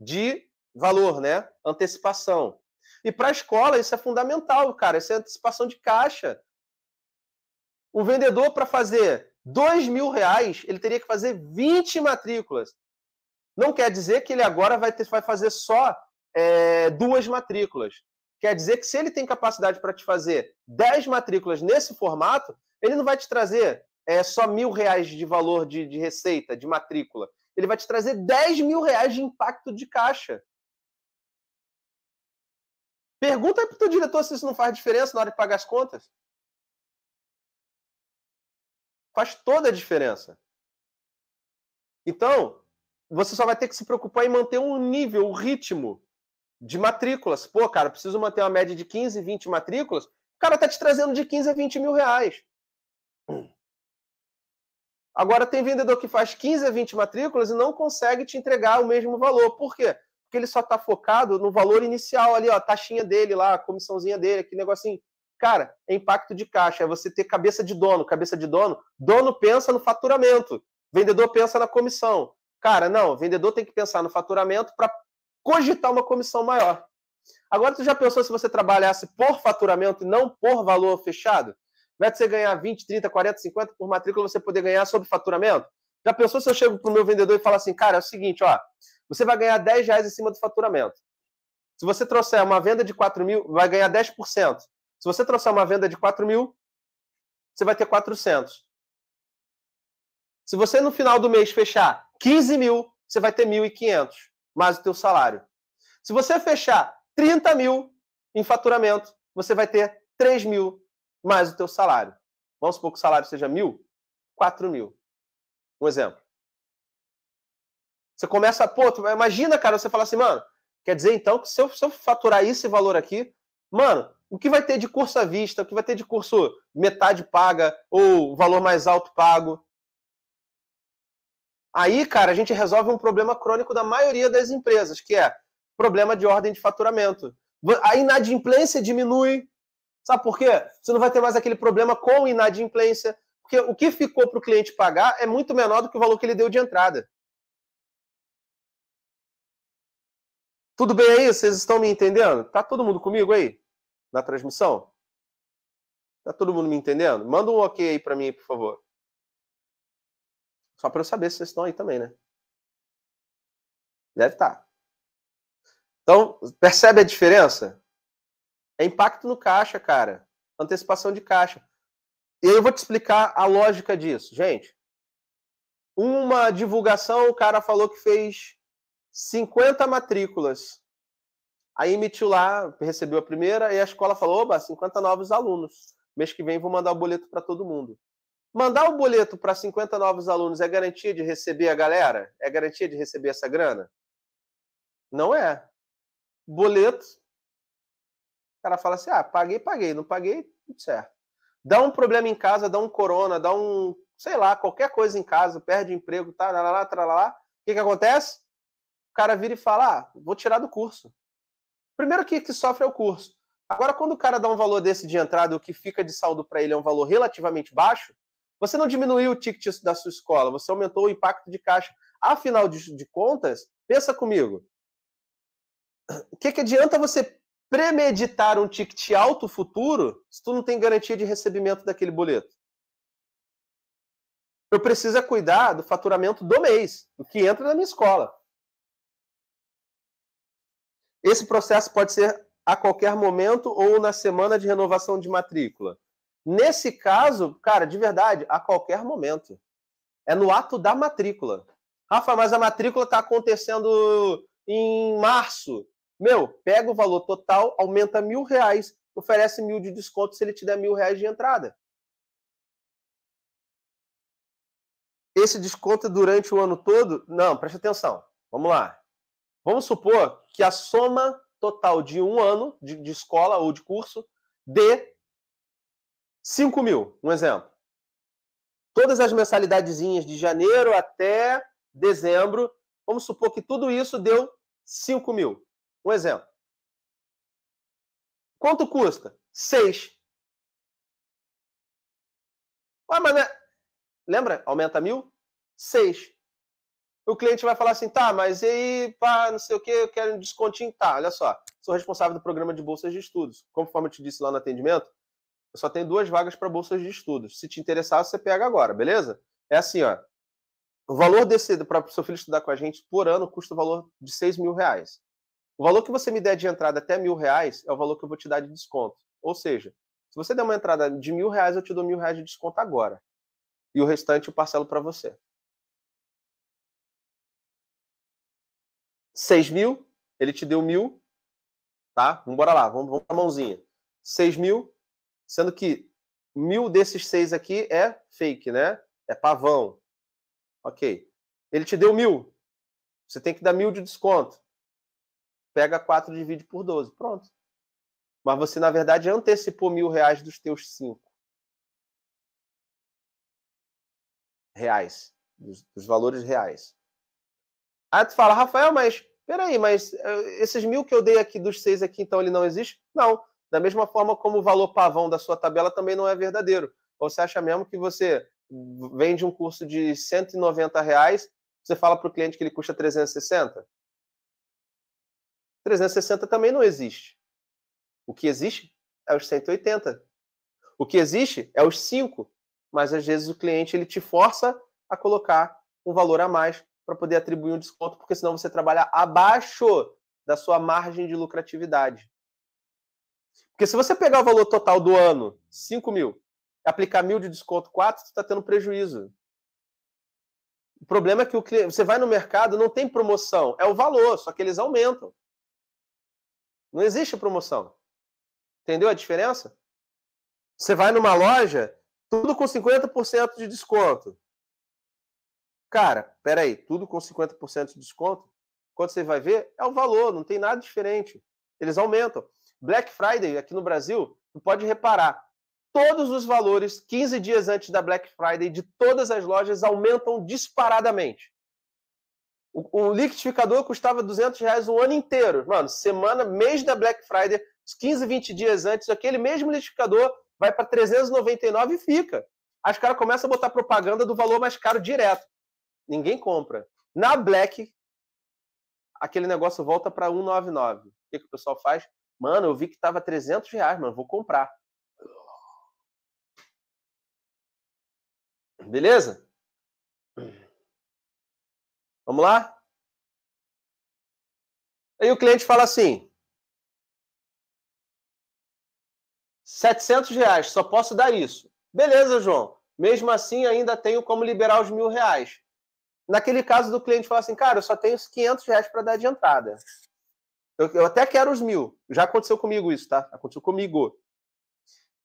de valor, né? Antecipação. E para a escola, isso é fundamental, cara. Isso é antecipação de caixa. O vendedor, para fazer dois mil reais, ele teria que fazer 20 matrículas. Não quer dizer que ele agora vai, ter, vai fazer só é, duas matrículas. Quer dizer que se ele tem capacidade para te fazer 10 matrículas nesse formato, ele não vai te trazer é, só mil reais de valor de, de receita, de matrícula. Ele vai te trazer 10 mil reais de impacto de caixa. Pergunta para o teu diretor se isso não faz diferença na hora de pagar as contas. Faz toda a diferença. Então, você só vai ter que se preocupar em manter um nível, um ritmo de matrículas. Pô, cara, preciso manter uma média de 15, 20 matrículas. O cara tá te trazendo de 15 a 20 mil reais. Agora, tem vendedor que faz 15 a 20 matrículas e não consegue te entregar o mesmo valor. Por quê? Porque ele só está focado no valor inicial ali, ó, a taxinha dele lá, a comissãozinha dele, aquele negocinho. Cara, é impacto de caixa, é você ter cabeça de dono. Cabeça de dono, dono pensa no faturamento, vendedor pensa na comissão. Cara, não, o vendedor tem que pensar no faturamento para cogitar uma comissão maior. Agora, tu já pensou se você trabalhasse por faturamento e não por valor fechado? Vai você ganhar 20, 30, 40, 50 por matrícula, você poder ganhar sobre faturamento? Já pensou se eu chego para o meu vendedor e falo assim, cara, é o seguinte, ó, você vai ganhar 10 reais em cima do faturamento. Se você trouxer uma venda de 4 mil, vai ganhar 10%. Se você trouxer uma venda de 4 mil, você vai ter 400. Se você no final do mês fechar 15 mil, você vai ter 1.500, mais o teu salário. Se você fechar 30 mil em faturamento, você vai ter 3 mil, mais o teu salário. Vamos supor que o salário seja mil, 4 mil. Um exemplo. Você começa, a pô, imagina, cara, você fala assim, mano, quer dizer então que se eu, se eu faturar esse valor aqui, mano, o que vai ter de curso à vista, o que vai ter de curso metade paga ou valor mais alto pago, Aí, cara, a gente resolve um problema crônico da maioria das empresas, que é problema de ordem de faturamento. A inadimplência diminui. Sabe por quê? Você não vai ter mais aquele problema com inadimplência, porque o que ficou para o cliente pagar é muito menor do que o valor que ele deu de entrada. Tudo bem aí? Vocês estão me entendendo? Tá todo mundo comigo aí? Na transmissão? Tá todo mundo me entendendo? Manda um ok aí para mim, por favor. Só para eu saber se vocês estão aí também, né? Deve estar. Tá. Então, percebe a diferença? É impacto no caixa, cara. Antecipação de caixa. E eu vou te explicar a lógica disso, gente. Uma divulgação, o cara falou que fez 50 matrículas. Aí emitiu lá, recebeu a primeira, e a escola falou: oba, 50 novos alunos. Mês que vem vou mandar o boleto para todo mundo. Mandar o um boleto para 50 novos alunos é garantia de receber a galera? É garantia de receber essa grana? Não é. Boleto, o cara fala assim: ah, paguei, paguei, não paguei, tudo certo. Dá um problema em casa, dá um corona, dá um, sei lá, qualquer coisa em casa, perde emprego, tá, lá, lá, lá, lá. O que, que acontece? O cara vira e fala: ah, vou tirar do curso. Primeiro que, que sofre é o curso. Agora, quando o cara dá um valor desse de entrada, o que fica de saldo para ele é um valor relativamente baixo, você não diminuiu o ticket da sua escola, você aumentou o impacto de caixa. Afinal de, contas, pensa comigo. O que, que adianta você premeditar um ticket alto futuro se tu não tem garantia de recebimento daquele boleto? Eu preciso é cuidar do faturamento do mês, do que entra na minha escola. Esse processo pode ser a qualquer momento ou na semana de renovação de matrícula. Nesse caso, cara, de verdade, a qualquer momento. É no ato da matrícula. Rafa, mas a matrícula está acontecendo em março. Meu, pega o valor total, aumenta mil reais, oferece mil de desconto se ele te der mil reais de entrada. Esse desconto é durante o ano todo? Não, preste atenção. Vamos lá. Vamos supor que a soma total de um ano de, de escola ou de curso dê 5 mil, um exemplo. Todas as mensalidadezinhas de janeiro até dezembro, vamos supor que tudo isso deu 5 mil. Um exemplo. Quanto custa? 6. Ah, mas né? Lembra? Aumenta mil? 6. O cliente vai falar assim, tá, mas e aí, pá, não sei o que, eu quero um descontinho. Tá, olha só, sou responsável do programa de bolsas de estudos. Conforme eu te disse lá no atendimento, eu só tenho duas vagas para bolsas de estudos. Se te interessar, você pega agora, beleza? É assim, ó. O valor desse para o seu filho estudar com a gente por ano custa o valor de seis mil reais. O valor que você me der de entrada até mil reais é o valor que eu vou te dar de desconto. Ou seja, se você der uma entrada de mil reais, eu te dou mil reais de desconto agora. E o restante eu parcelo para você. Seis mil, ele te deu mil, tá? Vamos lá, vamos, vamos a mãozinha. Seis mil, sendo que mil desses seis aqui é fake, né? É pavão. Ok. Ele te deu mil. Você tem que dar mil de desconto. Pega e divide por 12. Pronto. Mas você, na verdade, antecipou mil reais dos teus cinco. Reais. Dos, dos valores reais. Aí tu fala, Rafael, mas peraí, mas eh, esses mil que eu dei aqui dos seis aqui, então ele não existe? Não. Da mesma forma como o valor pavão da sua tabela também não é verdadeiro. Ou então, você acha mesmo que você vende um curso de 190 reais, você fala para o cliente que ele custa 360? 360 também não existe. O que existe é os 180. O que existe é os 5. Mas às vezes o cliente ele te força a colocar um valor a mais para poder atribuir um desconto, porque senão você trabalha abaixo da sua margem de lucratividade. Porque se você pegar o valor total do ano, 5 mil, aplicar mil de desconto, 4, você está tendo prejuízo. O problema é que o cliente, você vai no mercado, não tem promoção, é o valor, só que eles aumentam. Não existe promoção. Entendeu a diferença? Você vai numa loja, tudo com 50% de desconto. Cara, peraí, tudo com 50% de desconto? Quando você vai ver, é o valor, não tem nada diferente. Eles aumentam. Black Friday aqui no Brasil, tu pode reparar, todos os valores 15 dias antes da Black Friday de todas as lojas aumentam disparadamente. O, o liquidificador custava 200 reais o ano inteiro. Mano, semana, mês da Black Friday, 15, 20 dias antes, aquele mesmo liquidificador vai para 399 e fica. As caras começam a botar propaganda do valor mais caro direto. Ninguém compra. Na Black, aquele negócio volta para 199. O que, que o pessoal faz? Mano, eu vi que tava 300 reais, mano, vou comprar. Beleza? Vamos lá? Aí o cliente fala assim: 700 reais, só posso dar isso. Beleza, João. Mesmo assim, ainda tenho como liberar os mil reais. Naquele caso do cliente falar assim, cara, eu só tenho 500 reais para dar de entrada. Eu, eu, até quero os mil. Já aconteceu comigo isso, tá? Aconteceu comigo.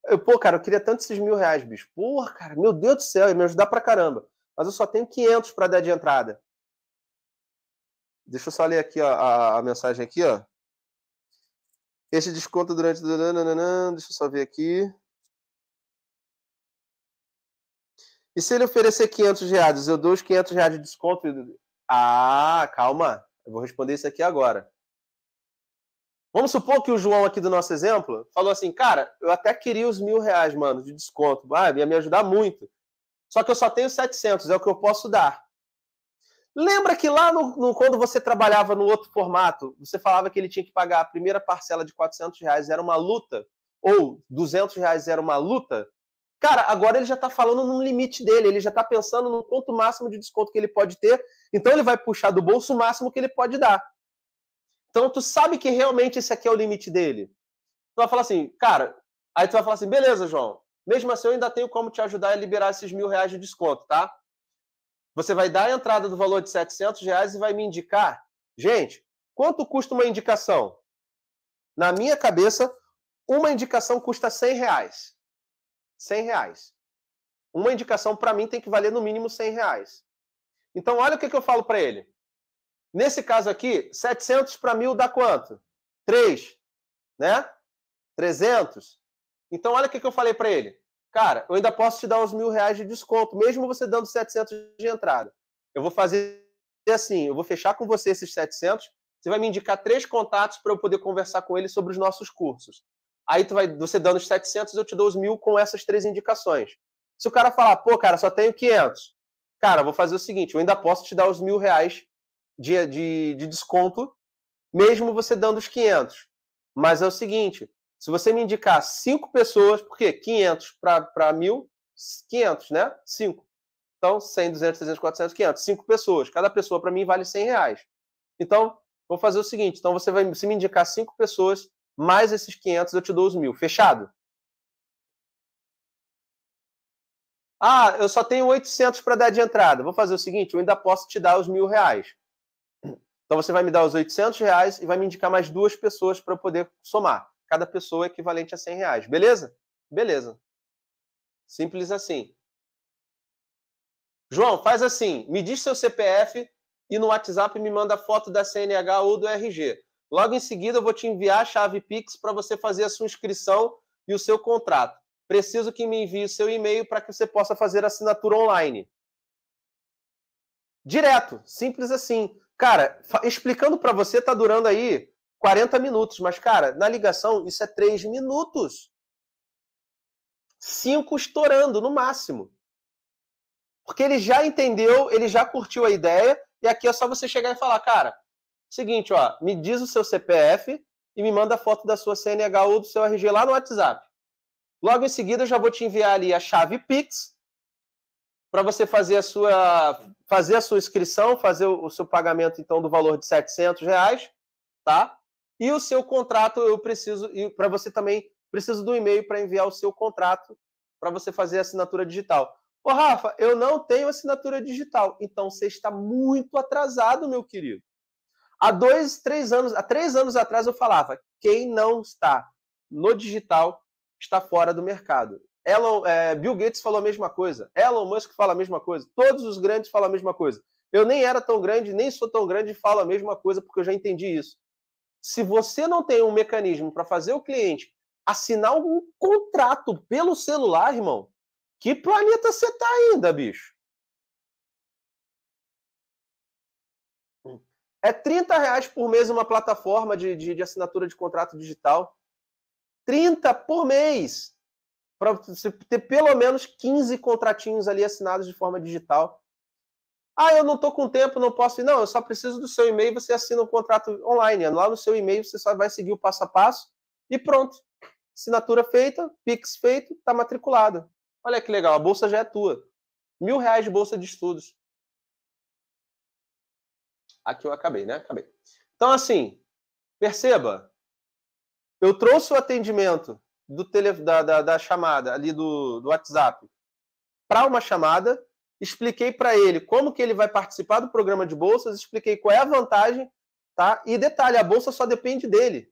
Eu, pô, cara, eu queria tanto esses mil reais, bicho. Pô, cara, meu Deus do céu, ia me ajudar pra caramba. Mas eu só tenho 500 para dar de entrada. Deixa eu só ler aqui ó, a, a mensagem aqui, ó. Esse desconto durante... Deixa eu só ver aqui. E se ele oferecer 500 reais, eu dou os 500 reais de desconto? Ah, calma. Eu vou responder isso aqui agora. Vamos supor que o João aqui do nosso exemplo falou assim, cara, eu até queria os mil reais, mano, de desconto, ah, ia me ajudar muito. Só que eu só tenho 700, é o que eu posso dar. Lembra que lá no, no, quando você trabalhava no outro formato, você falava que ele tinha que pagar a primeira parcela de 400 reais, era uma luta? Ou 200 reais era uma luta? Cara, agora ele já está falando no limite dele, ele já está pensando no quanto máximo de desconto que ele pode ter, então ele vai puxar do bolso o máximo que ele pode dar. Então tu sabe que realmente esse aqui é o limite dele. Tu vai falar assim, cara, aí tu vai falar assim, beleza, João, mesmo assim eu ainda tenho como te ajudar a liberar esses mil reais de desconto, tá? Você vai dar a entrada do valor de 700 reais e vai me indicar. Gente, quanto custa uma indicação? Na minha cabeça, uma indicação custa 100 reais. 100 reais. Uma indicação para mim tem que valer no mínimo 100 reais. Então olha o que, que eu falo para ele. Nesse caso aqui, 700 para 1.000 dá quanto? 3, né? 300. Então, olha o que eu falei para ele. Cara, eu ainda posso te dar uns mil reais de desconto, mesmo você dando 700 de entrada. Eu vou fazer assim, eu vou fechar com você esses 700, você vai me indicar três contatos para eu poder conversar com ele sobre os nossos cursos. Aí tu vai, você dando os 700, eu te dou os mil com essas três indicações. Se o cara falar, pô, cara, só tenho 500. Cara, vou fazer o seguinte, eu ainda posso te dar os mil reais de, de, de desconto, mesmo você dando os 500. Mas é o seguinte, se você me indicar cinco pessoas, porque 500 para 1.000, 500, né? 5. Então, 100, 200, 300, 400, 500. 5 pessoas. Cada pessoa, para mim, vale 100 reais. Então, vou fazer o seguinte. Então, você vai se me indicar cinco pessoas, mais esses 500, eu te dou os 1.000. Fechado? Ah, eu só tenho 800 para dar de entrada. Vou fazer o seguinte, eu ainda posso te dar os mil reais. Então você vai me dar os 800 reais e vai me indicar mais duas pessoas para eu poder somar. Cada pessoa é equivalente a 100 reais. Beleza? Beleza. Simples assim. João, faz assim. Me diz seu CPF e no WhatsApp me manda foto da CNH ou do RG. Logo em seguida, eu vou te enviar a chave Pix para você fazer a sua inscrição e o seu contrato. Preciso que me envie o seu e-mail para que você possa fazer a assinatura online. Direto, simples assim. Cara, explicando para você, tá durando aí 40 minutos, mas, cara, na ligação isso é 3 minutos. 5 estourando, no máximo. Porque ele já entendeu, ele já curtiu a ideia, e aqui é só você chegar e falar, cara, seguinte, ó, me diz o seu CPF e me manda a foto da sua CNH ou do seu RG lá no WhatsApp. Logo em seguida, eu já vou te enviar ali a chave Pix, para você fazer a sua fazer a sua inscrição, fazer o, seu pagamento então do valor de 700 reais, tá? E o seu contrato eu preciso e para você também preciso do e-mail para enviar o seu contrato para você fazer a assinatura digital. Ô, Rafa, eu não tenho assinatura digital. Então você está muito atrasado, meu querido. Há dois, três anos, há três anos atrás eu falava: quem não está no digital está fora do mercado. Elon, é, Bill Gates falou a mesma coisa. Elon Musk fala a mesma coisa. Todos os grandes falam a mesma coisa. Eu nem era tão grande, nem sou tão grande e falo a mesma coisa porque eu já entendi isso. Se você não tem um mecanismo para fazer o cliente assinar um contrato pelo celular, irmão, que planeta você tá ainda, bicho? É 30 reais por mês uma plataforma de, de, de assinatura de contrato digital. 30 por mês para você ter pelo menos 15 contratinhos ali assinados de forma digital. Ah, eu não estou com tempo, não posso ir. Não, eu só preciso do seu e-mail, você assina o um contrato online. Lá no seu e-mail você só vai seguir o passo a passo e pronto. Assinatura feita, Pix feito, está matriculado. Olha que legal, a bolsa já é tua. Mil reais de bolsa de estudos. Aqui eu acabei, né? Acabei. Então, assim, perceba, eu trouxe o atendimento do tele, da, da, da chamada ali do, do WhatsApp para uma chamada, expliquei para ele como que ele vai participar do programa de bolsas, expliquei qual é a vantagem, tá? E detalhe, a bolsa só depende dele.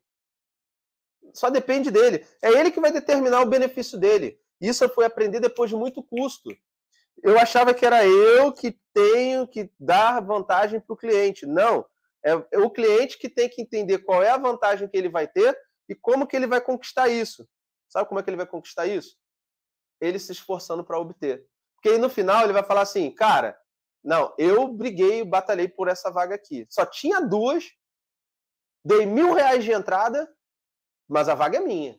Só depende dele. É ele que vai determinar o benefício dele. Isso eu fui aprender depois de muito custo. Eu achava que era eu que tenho que dar vantagem para o cliente. Não, é o cliente que tem que entender qual é a vantagem que ele vai ter e como que ele vai conquistar isso. Sabe como é que ele vai conquistar isso? Ele se esforçando para obter. Porque aí no final ele vai falar assim, cara, não, eu briguei, batalhei por essa vaga aqui. Só tinha duas, dei mil reais de entrada, mas a vaga é minha.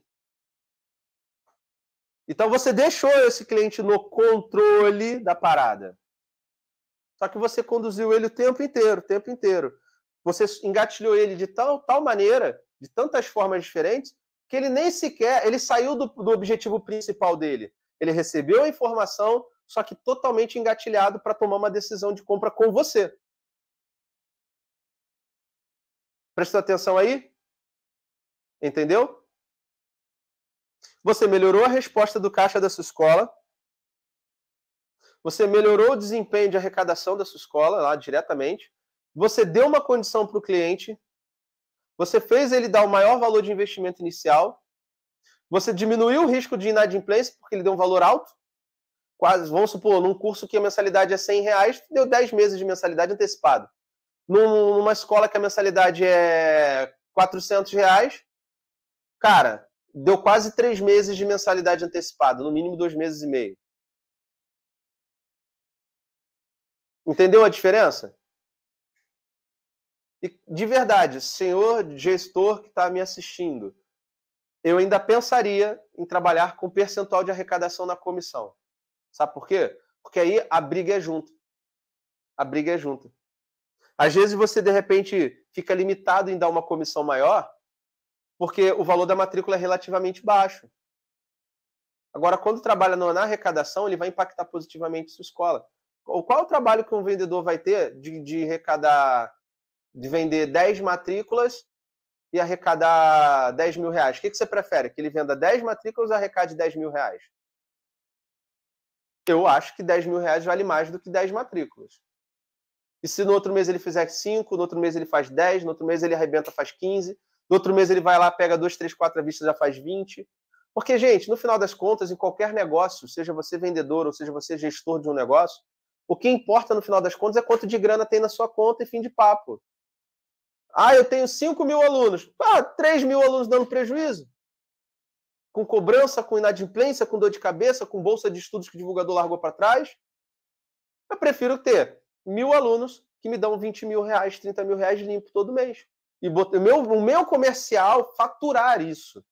Então você deixou esse cliente no controle da parada. Só que você conduziu ele o tempo inteiro, o tempo inteiro. Você engatilhou ele de tal, tal maneira, de tantas formas diferentes, que ele nem sequer, ele saiu do, do objetivo principal dele. Ele recebeu a informação, só que totalmente engatilhado para tomar uma decisão de compra com você. Prestou atenção aí? Entendeu? Você melhorou a resposta do caixa da sua escola. Você melhorou o desempenho de arrecadação da sua escola lá diretamente. Você deu uma condição para o cliente você fez ele dar o maior valor de investimento inicial. Você diminuiu o risco de inadimplência, porque ele deu um valor alto. Quase, vamos supor, num curso que a mensalidade é 100 reais, deu 10 meses de mensalidade antecipada. Numa escola que a mensalidade é 400 reais, cara, deu quase 3 meses de mensalidade antecipada, no mínimo 2 meses e meio. Entendeu a diferença? E de verdade, senhor gestor que está me assistindo, eu ainda pensaria em trabalhar com percentual de arrecadação na comissão. Sabe por quê? Porque aí a briga é junto. A briga é junto. Às vezes você, de repente, fica limitado em dar uma comissão maior, porque o valor da matrícula é relativamente baixo. Agora, quando trabalha na arrecadação, ele vai impactar positivamente sua escola. Qual o trabalho que um vendedor vai ter de, de arrecadar de vender 10 matrículas e arrecadar 10 mil reais? O que, que você prefere? Que ele venda 10 matrículas ou arrecade 10 mil reais? Eu acho que 10 mil reais vale mais do que 10 matrículas. E se no outro mês ele fizer 5, no outro mês ele faz 10, no outro mês ele arrebenta, faz 15, no outro mês ele vai lá, pega 2, 3, 4 vistas, já faz 20. Porque, gente, no final das contas, em qualquer negócio, seja você vendedor ou seja você gestor de um negócio, o que importa no final das contas é quanto de grana tem na sua conta e fim de papo. Ah, eu tenho 5 mil alunos. Ah, 3 mil alunos dando prejuízo. Com cobrança, com inadimplência, com dor de cabeça, com bolsa de estudos que o divulgador largou para trás. Eu prefiro ter mil alunos que me dão 20 mil reais, 30 mil reais limpo todo mês. E o meu, o meu comercial faturar isso.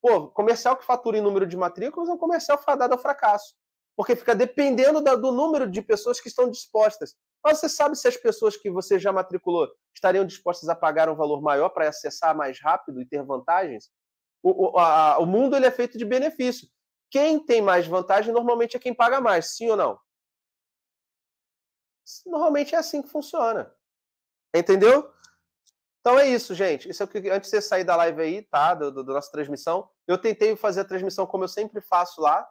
Pô, comercial que fatura em número de matrículas é um comercial fadado ao fracasso. Porque fica dependendo do número de pessoas que estão dispostas mas você sabe se as pessoas que você já matriculou estariam dispostas a pagar um valor maior para acessar mais rápido e ter vantagens? O, o, a, o mundo ele é feito de benefício. Quem tem mais vantagem normalmente é quem paga mais, sim ou não? Normalmente é assim que funciona. Entendeu? Então é isso, gente. Isso é o que antes de você sair da live aí, tá? Do, do, da nossa transmissão, eu tentei fazer a transmissão como eu sempre faço lá,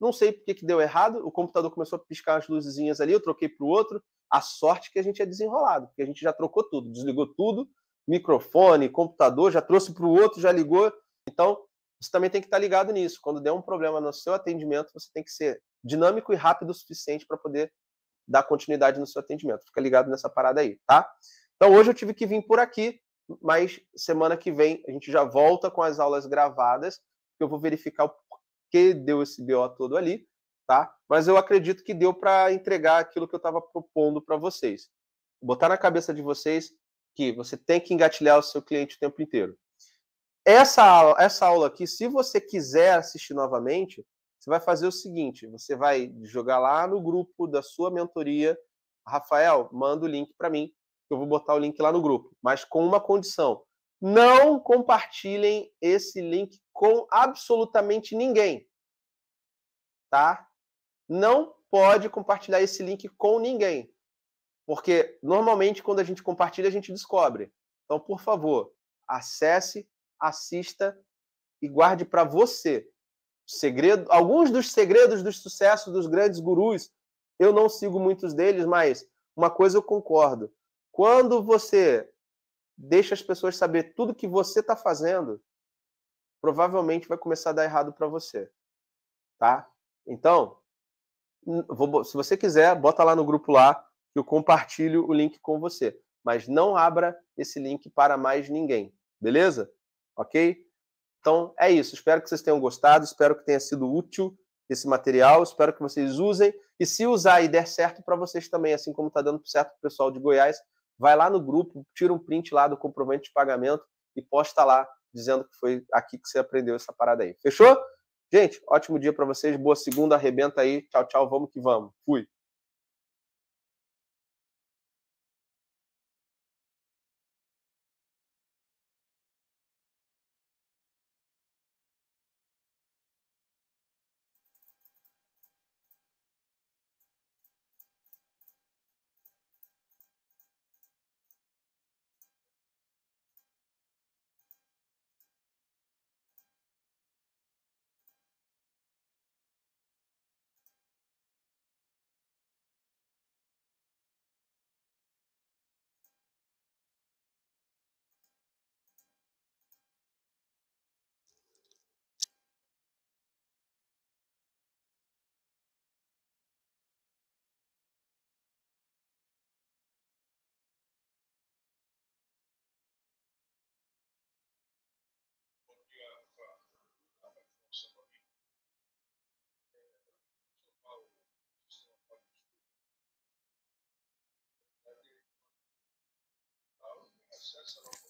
não sei por que, que deu errado, o computador começou a piscar as luzinhas ali, eu troquei para o outro. A sorte que a gente é desenrolado, porque a gente já trocou tudo, desligou tudo, microfone, computador, já trouxe para o outro, já ligou. Então, você também tem que estar tá ligado nisso. Quando der um problema no seu atendimento, você tem que ser dinâmico e rápido o suficiente para poder dar continuidade no seu atendimento. Fica ligado nessa parada aí, tá? Então, hoje eu tive que vir por aqui, mas semana que vem a gente já volta com as aulas gravadas, eu vou verificar o que deu esse BO todo ali, tá? Mas eu acredito que deu para entregar aquilo que eu estava propondo para vocês. Botar na cabeça de vocês que você tem que engatilhar o seu cliente o tempo inteiro. Essa aula, essa aula aqui, se você quiser assistir novamente, você vai fazer o seguinte: você vai jogar lá no grupo da sua mentoria. Rafael, manda o link para mim, eu vou botar o link lá no grupo, mas com uma condição. Não compartilhem esse link com absolutamente ninguém. Tá? Não pode compartilhar esse link com ninguém. Porque normalmente quando a gente compartilha, a gente descobre. Então, por favor, acesse, assista e guarde para você. Segredo, alguns dos segredos do sucesso dos grandes gurus, eu não sigo muitos deles, mas uma coisa eu concordo. Quando você deixa as pessoas saber tudo que você está fazendo, provavelmente vai começar a dar errado para você, tá? Então, vou, se você quiser, bota lá no grupo lá que eu compartilho o link com você, mas não abra esse link para mais ninguém, beleza? Ok? Então é isso. Espero que vocês tenham gostado, espero que tenha sido útil esse material, espero que vocês usem e se usar e der certo para vocês também, assim como está dando certo para o pessoal de Goiás, vai lá no grupo, tira um print lá do comprovante de pagamento e posta lá, dizendo que foi aqui que você aprendeu essa parada aí. Fechou? Gente, ótimo dia para vocês, boa segunda, arrebenta aí. Tchau, tchau, vamos que vamos. Fui. Gracias.